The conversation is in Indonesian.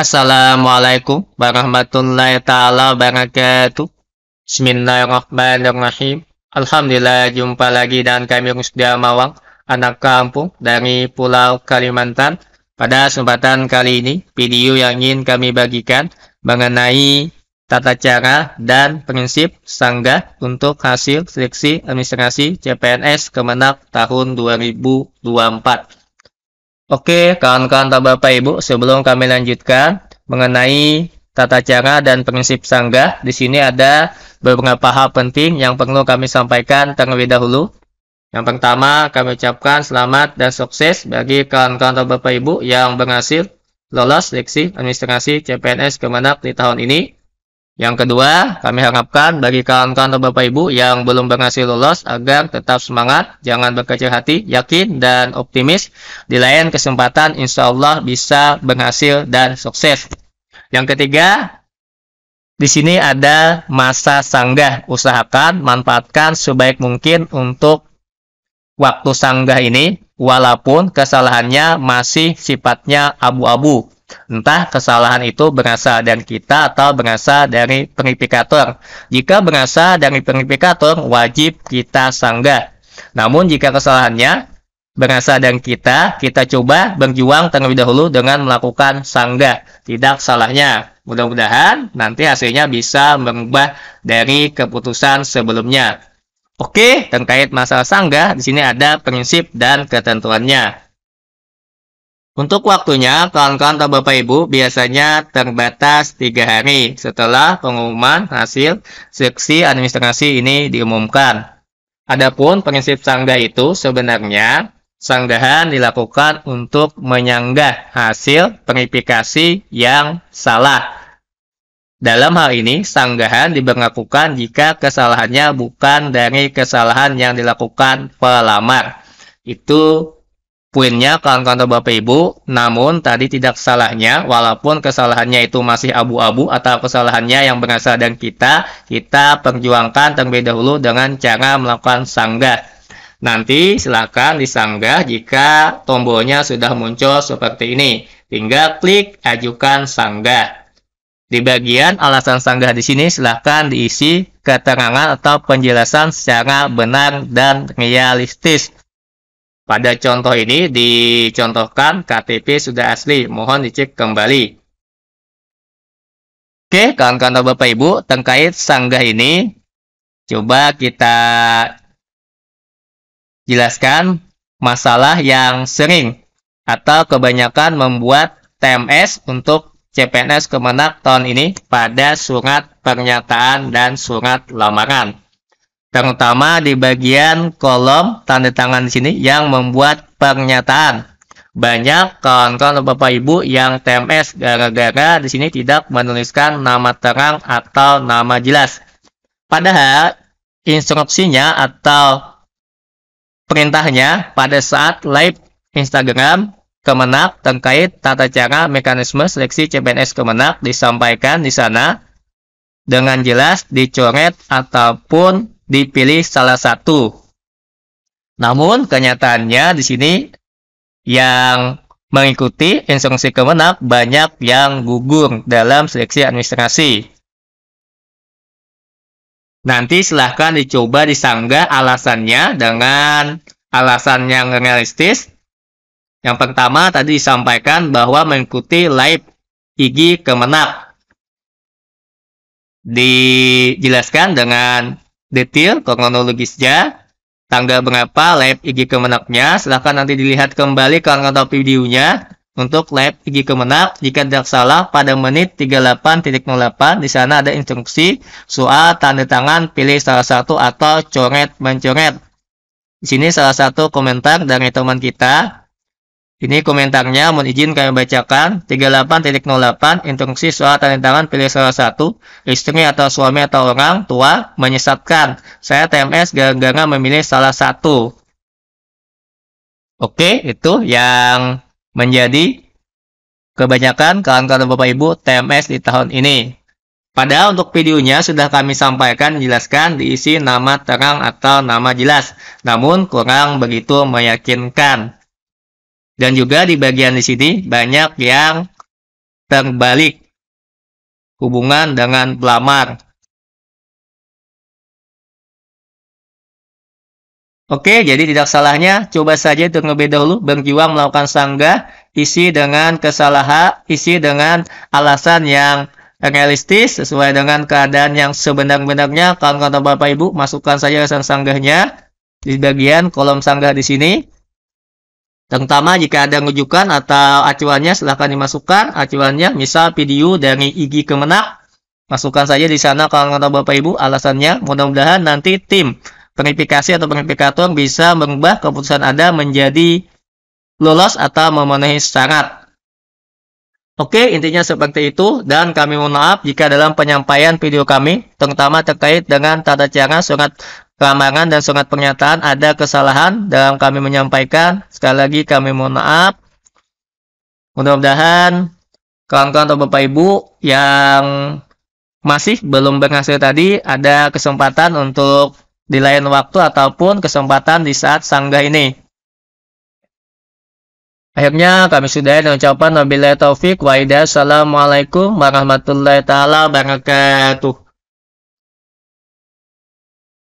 Assalamualaikum warahmatullahi taala wabarakatuh. Bismillahirrahmanirrahim. Alhamdulillah jumpa lagi dan kami Rusdia Mawang, anak kampung dari Pulau Kalimantan. Pada kesempatan kali ini, video yang ingin kami bagikan mengenai tata cara dan prinsip sanggah untuk hasil seleksi administrasi CPNS Kemenak tahun 2024. Oke, kawan-kawan atau Bapak Ibu, sebelum kami lanjutkan mengenai tata cara dan prinsip sanggah, di sini ada beberapa hal penting yang perlu kami sampaikan terlebih dahulu. Yang pertama, kami ucapkan selamat dan sukses bagi kawan-kawan atau Bapak Ibu yang berhasil lolos seleksi administrasi CPNS Kemenak di tahun ini. Yang kedua, kami harapkan bagi kawan-kawan atau Bapak Ibu yang belum berhasil lolos agar tetap semangat, jangan berkecil hati, yakin dan optimis. Di lain kesempatan insya Allah bisa berhasil dan sukses. Yang ketiga, di sini ada masa sanggah. Usahakan manfaatkan sebaik mungkin untuk waktu sanggah ini walaupun kesalahannya masih sifatnya abu-abu Entah kesalahan itu berasal dari kita atau berasal dari verifikator. Jika berasal dari verifikator, wajib kita sanggah. Namun jika kesalahannya berasal dari kita, kita coba berjuang terlebih dahulu dengan melakukan sanggah. Tidak salahnya. Mudah-mudahan nanti hasilnya bisa mengubah dari keputusan sebelumnya. Oke, terkait masalah sanggah, di sini ada prinsip dan ketentuannya. Untuk waktunya, kawan-kawan atau Bapak Ibu biasanya terbatas tiga hari setelah pengumuman hasil seksi administrasi ini diumumkan. Adapun prinsip sanggah itu sebenarnya sanggahan dilakukan untuk menyanggah hasil verifikasi yang salah. Dalam hal ini, sanggahan diberlakukan jika kesalahannya bukan dari kesalahan yang dilakukan pelamar. Itu Poinnya kawan-kawan Bapak Ibu, namun tadi tidak salahnya, walaupun kesalahannya itu masih abu-abu atau kesalahannya yang berasal dan kita, kita perjuangkan terlebih dahulu dengan cara melakukan sanggah. Nanti silakan disanggah jika tombolnya sudah muncul seperti ini. Tinggal klik ajukan sanggah. Di bagian alasan sanggah di sini silakan diisi keterangan atau penjelasan secara benar dan realistis. Pada contoh ini dicontohkan KTP sudah asli, mohon dicek kembali. Oke, kawan-kawan Bapak Ibu, terkait sanggah ini, coba kita jelaskan masalah yang sering atau kebanyakan membuat TMS untuk CPNS Kemenak tahun ini pada surat pernyataan dan surat lamaran terutama di bagian kolom tanda tangan di sini yang membuat pernyataan. Banyak kawan-kawan Bapak Ibu yang TMS gara-gara di sini tidak menuliskan nama terang atau nama jelas. Padahal instruksinya atau perintahnya pada saat live Instagram Kemenak terkait tata cara mekanisme seleksi CPNS Kemenak disampaikan di sana dengan jelas dicoret ataupun dipilih salah satu. Namun kenyataannya di sini yang mengikuti instruksi kemenang banyak yang gugur dalam seleksi administrasi. Nanti silahkan dicoba disanggah alasannya dengan alasan yang realistis. Yang pertama tadi disampaikan bahwa mengikuti live IG Kemenak. Dijelaskan dengan detail kronologisnya, tanggal berapa lab IG Kemenaknya. Silahkan nanti dilihat kembali kalau nggak videonya untuk lab IG Kemenak jika tidak salah pada menit 38.08 di sana ada instruksi soal tanda tangan pilih salah satu atau coret mencoret. Di sini salah satu komentar dari teman kita ini komentarnya, mohon izin kami bacakan. 38.08, instruksi soal tanda tangan pilih salah satu, istri atau suami atau orang tua menyesatkan. Saya TMS gara-gara memilih salah satu. Oke, itu yang menjadi kebanyakan kawan-kawan Bapak Ibu TMS di tahun ini. Padahal untuk videonya sudah kami sampaikan jelaskan diisi nama terang atau nama jelas, namun kurang begitu meyakinkan. Dan juga di bagian di sini banyak yang terbalik hubungan dengan pelamar. Oke, jadi tidak salahnya coba saja terlebih dahulu berjuang melakukan sanggah isi dengan kesalahan, isi dengan alasan yang realistis sesuai dengan keadaan yang sebenar-benarnya. Kalau kata Bapak Ibu, masukkan saja alasan sanggahnya di bagian kolom sanggah di sini. Terutama jika ada rujukan atau acuannya silahkan dimasukkan acuannya misal video dari IG Kemenak masukkan saja di sana kalau tahu Bapak Ibu alasannya mudah-mudahan nanti tim verifikasi atau verifikator bisa mengubah keputusan Anda menjadi lolos atau memenuhi syarat. Oke, intinya seperti itu dan kami mohon maaf jika dalam penyampaian video kami terutama terkait dengan tata cara surat lamaran dan surat pernyataan ada kesalahan dalam kami menyampaikan. Sekali lagi kami mohon maaf. Mudah-mudahan kawan-kawan atau Bapak Ibu yang masih belum berhasil tadi ada kesempatan untuk di lain waktu ataupun kesempatan di saat sanggah ini. Akhirnya kami sudah dan ucapan wabillahi taufik wa hidayah. Assalamualaikum warahmatullahi taala wabarakatuh.